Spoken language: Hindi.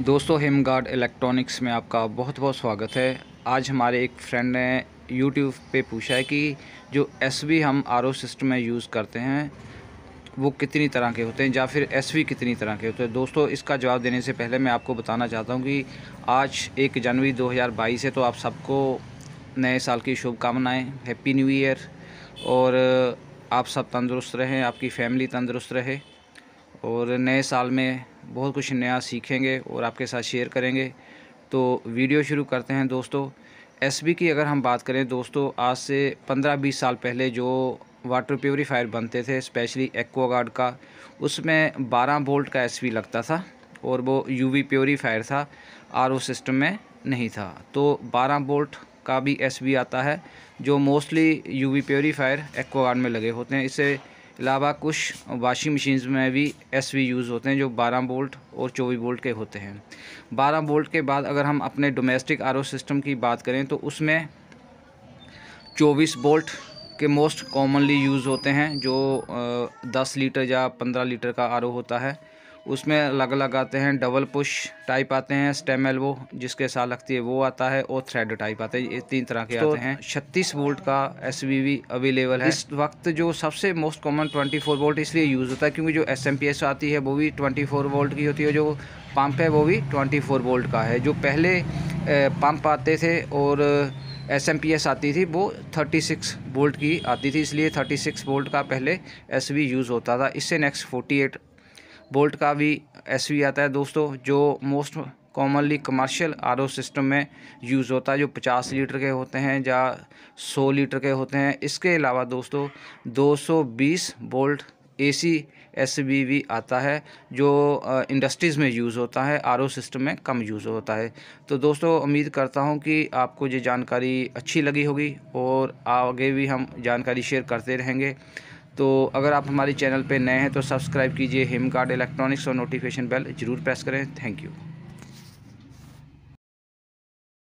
दोस्तों हिम गार्ड इलेक्ट्रॉनिक्स में आपका बहुत बहुत स्वागत है आज हमारे एक फ्रेंड ने यूट्यूब पे पूछा है कि जो एस हम आर सिस्टम में यूज़ करते हैं वो कितनी तरह के होते हैं या फिर एस कितनी तरह के होते हैं दोस्तों इसका जवाब देने से पहले मैं आपको बताना चाहता हूँ कि आज एक जनवरी दो है तो आप सबको नए साल की शुभकामनाएँ हैप्पी न्यू ईयर और आप सब तंदुरुस्त रहें आपकी फैमिली तंदुरुस्त रहे और नए साल में बहुत कुछ नया सीखेंगे और आपके साथ शेयर करेंगे तो वीडियो शुरू करते हैं दोस्तों एसबी की अगर हम बात करें दोस्तों आज से 15-20 साल पहले जो वाटर प्योरीफायर बनते थे स्पेशली एक्वागार्ड का उसमें 12 वोल्ट का एसवी लगता था और वो यूवी प्योरीफायर था आरओ सिस्टम में नहीं था तो 12 वोल्ट का भी एसवी आता है जो मोस्टली यूवी प्योरीफायर एक्वागार्ड में लगे होते हैं इससे अलावा कुछ वाशिंग मशीन्स में भी एस वी यूज़ होते हैं जो 12 बोल्ट और 24 बोल्ट के होते हैं 12 बोल्ट के बाद अगर हम अपने डोमेस्टिक आर सिस्टम की बात करें तो उसमें 24 बोल्ट के मोस्ट कॉमनली यूज़ होते हैं जो 10 लीटर या 15 लीटर का आर होता है उसमें अलग अलग आते हैं डबल पुश टाइप आते हैं स्टेम एल्बो जिसके साथ लगती है वो आता है और थ्रेड टाइप आते हैं ये तीन तरह के तो आते हैं छत्तीस वोल्ट का एस अवेलेबल है इस वक्त जो सबसे मोस्ट कॉमन ट्वेंटी वोल्ट इसलिए यूज़ होता है क्योंकि जो एस आती है वो भी ट्वेंटी वोल्ट की होती है जो पंप है वो भी 24 वोल्ट का है जो पहले पंप आते थे और एस एम पी एस आती थी वो 36 वोल्ट की आती थी इसलिए 36 वोल्ट का पहले एस वी यूज़ होता था इससे नेक्स्ट 48 बोल्ट का भी एस आता है दोस्तों जो most commonly commercial R system में यूज़ होता है जो 50 लीटर के होते हैं या 100 लीटर के होते हैं इसके अलावा दोस्तों 220 बोल्ट ए सी आता है जो इंडस्ट्रीज़ में यूज़ होता है आर सिस्टम में कम यूज़ होता है तो दोस्तों उम्मीद करता हूं कि आपको ये जानकारी अच्छी लगी होगी और आगे भी हम जानकारी शेयर करते रहेंगे तो अगर आप हमारे चैनल पर नए हैं तो सब्सक्राइब कीजिए हिम कार्ड इलेक्ट्रॉनिक्स और नोटिफिकेशन बेल ज़रूर प्रेस करें थैंक यू